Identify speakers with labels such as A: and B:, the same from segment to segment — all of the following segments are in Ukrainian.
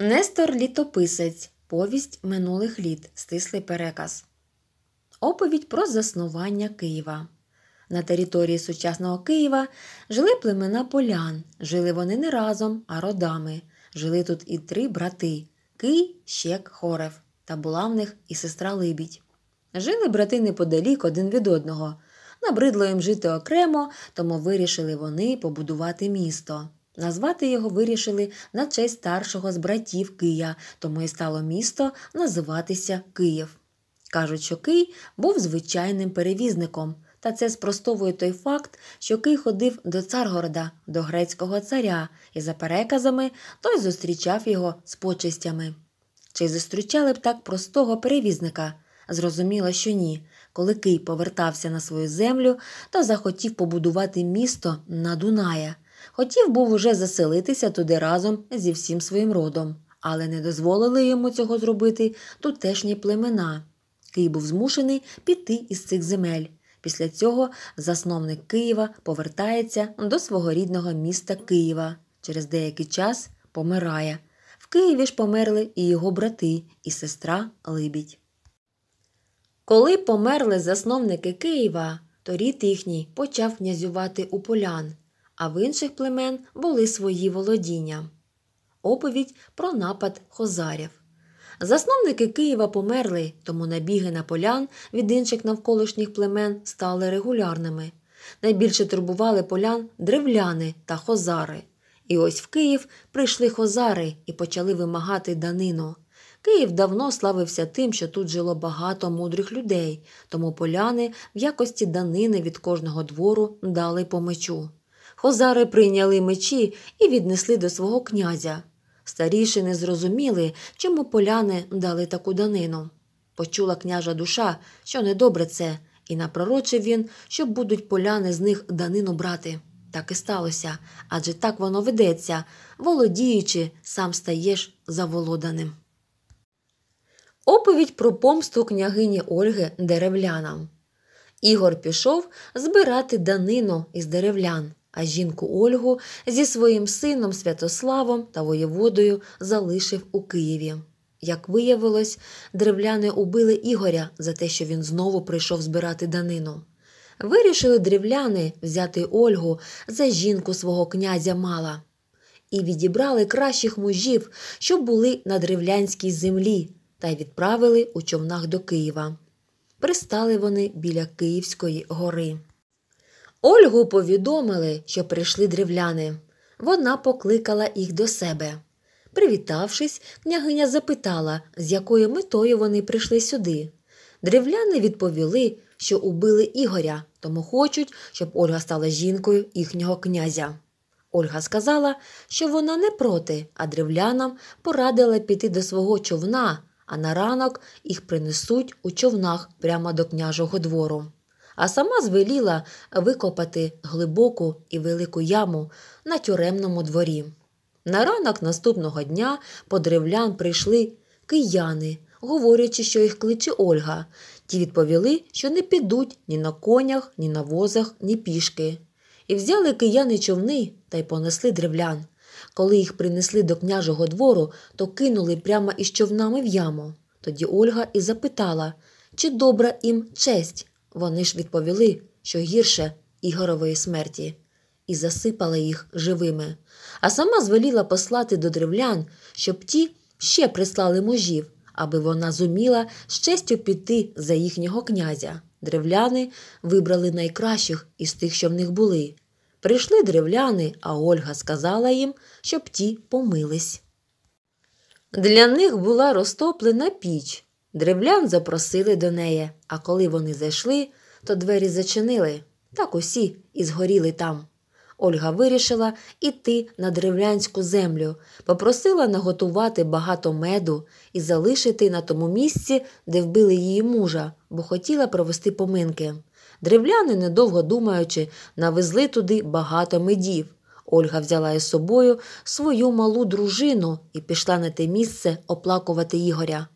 A: Нестор Літописець. Повість минулих літ. Стислий переказ. Оповідь про заснування Києва. На території сучасного Києва жили племена полян. Жили вони не разом, а родами. Жили тут і три брати Кий, Щек, Хорев. Та була в них і сестра Либідь. Жили брати неподалік один від одного. Набридло їм жити окремо, тому вирішили вони побудувати місто. Назвати його вирішили на честь старшого з братів Кия, тому і стало місто називатися Київ. Кажуть, що Кий був звичайним перевізником, та це спростовує той факт, що Кий ходив до царгорода, до грецького царя, і за переказами той зустрічав його з почестями. Чи зустрічали б так простого перевізника? Зрозуміло, що ні. Коли Кий повертався на свою землю, то захотів побудувати місто на Дуная. Хотів був уже заселитися туди разом зі всім своїм родом, але не дозволили йому цього зробити тутешні племена. Київ був змушений піти із цих земель. Після цього засновник Києва повертається до свого рідного міста Києва. Через деякий час помирає. В Києві ж померли і його брати, і сестра Либідь. Коли померли засновники Києва, то рід їхній почав князювати у полян а в інших племен були свої володіння. Оповідь про напад хозарів. Засновники Києва померли, тому набіги на полян від інших навколишніх племен стали регулярними. Найбільше турбували полян древляни та хозари. І ось в Київ прийшли хозари і почали вимагати данину. Київ давно славився тим, що тут жило багато мудрих людей, тому поляни в якості данини від кожного двору дали по мечу. Хозари прийняли мечі і віднесли до свого князя. Старіші не зрозуміли, чому поляни дали таку данину. Почула княжа душа, що недобре це, і напророчив він, що будуть поляни з них данину брати. Так і сталося, адже так воно ведеться, володіючи, сам стаєш заволоданим. Оповідь про помсту княгині Ольги деревлянам. Ігор пішов збирати данину із деревлян а жінку Ольгу зі своїм сином Святославом та воєводою залишив у Києві. Як виявилось, древляни убили Ігоря за те, що він знову прийшов збирати данину. Вирішили древляни взяти Ольгу за жінку свого князя Мала і відібрали кращих мужів, що були на древлянській землі, та й відправили у човнах до Києва. Пристали вони біля Київської гори. Ольгу повідомили, що прийшли древляни. Вона покликала їх до себе. Привітавшись, княгиня запитала, з якою метою вони прийшли сюди. Древляни відповіли, що убили Ігоря, тому хочуть, щоб Ольга стала жінкою їхнього князя. Ольга сказала, що вона не проти, а древлянам порадила піти до свого човна, а на ранок їх принесуть у човнах прямо до княжого двору а сама звеліла викопати глибоку і велику яму на тюремному дворі. На ранок наступного дня по древлян прийшли кияни, говорячи, що їх кличе Ольга. Ті відповіли, що не підуть ні на конях, ні на возах, ні пішки. І взяли кияни човни та й понесли древлян. Коли їх принесли до княжого двору, то кинули прямо із човнами в яму. Тоді Ольга і запитала, чи добра їм честь, вони ж відповіли, що гірше Ігорової смерті, і засипала їх живими, а сама звеліла послати до древлян, щоб ті ще прислали мужів, аби вона зуміла з честю піти за їхнього князя. Древляни вибрали найкращих із тих, що в них були. Прийшли древляни, а Ольга сказала їм, щоб ті помились. Для них була розтоплена піч, Древлян запросили до неї, а коли вони зайшли, то двері зачинили, так усі і згоріли там. Ольга вирішила іти на древлянську землю, попросила наготувати багато меду і залишити на тому місці, де вбили її мужа, бо хотіла провести поминки. Древляни, недовго думаючи, навезли туди багато медів. Ольга взяла із собою свою малу дружину і пішла на те місце оплакувати Ігоря.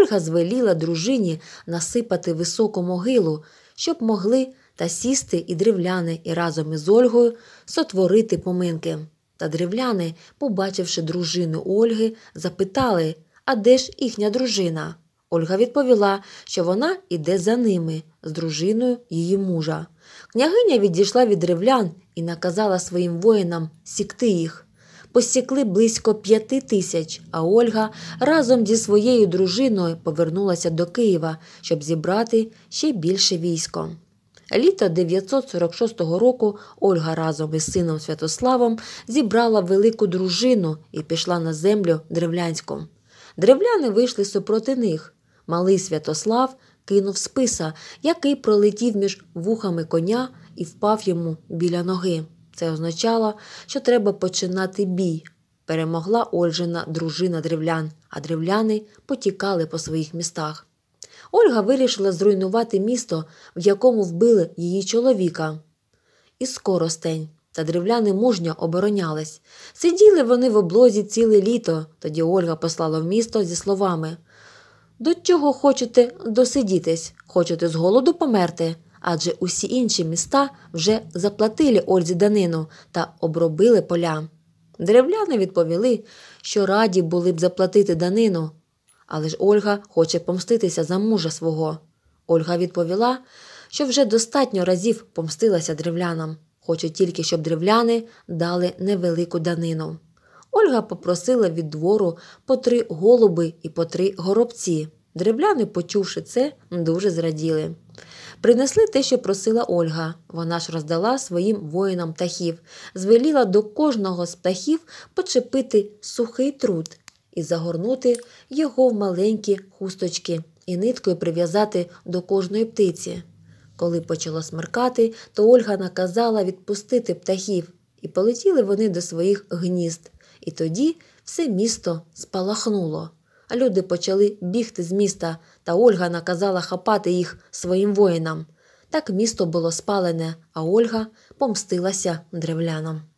A: Ольга звеліла дружині насипати високу могилу, щоб могли та сісти і древляни, і разом із Ольгою сотворити поминки. Та древляни, побачивши дружину Ольги, запитали, а де ж їхня дружина? Ольга відповіла, що вона іде за ними, з дружиною її мужа. Княгиня відійшла від древлян і наказала своїм воїнам сікти їх посікли близько п'яти тисяч, а Ольга разом зі своєю дружиною повернулася до Києва, щоб зібрати ще більше військо. Літо 946 року Ольга разом із сином Святославом зібрала велику дружину і пішла на землю древлянську. Древляни вийшли супроти них. Малий Святослав кинув списа, який пролетів між вухами коня і впав йому біля ноги. Це означало, що треба починати бій. Перемогла Ольжина дружина древлян, а древляни потікали по своїх містах. Ольга вирішила зруйнувати місто, в якому вбили її чоловіка. І скоростень. Та древляни мужньо оборонялись. Сиділи вони в облозі ціле літо, тоді Ольга послала в місто зі словами До чого хочете досидітись? Хочете з голоду померти? адже усі інші міста вже заплатили Ользі данину та обробили поля. Деревляни відповіли, що раді були б заплатити данину, але ж Ольга хоче помститися за мужа свого. Ольга відповіла, що вже достатньо разів помстилася деревлянам, хоче тільки, щоб деревляни дали невелику данину. Ольга попросила від двору по три голуби і по три горобці. Деревляни, почувши це, дуже зраділи. Принесли те, що просила Ольга. Вона ж роздала своїм воїнам птахів, звеліла до кожного з птахів почепити сухий труд і загорнути його в маленькі хусточки і ниткою прив'язати до кожної птиці. Коли почало смеркати, то Ольга наказала відпустити птахів, і полетіли вони до своїх гнізд. І тоді все місто спалахнуло люди почали бігти з міста, та Ольга наказала хапати їх своїм воїнам. Так місто було спалене, а Ольга помстилася древлянам.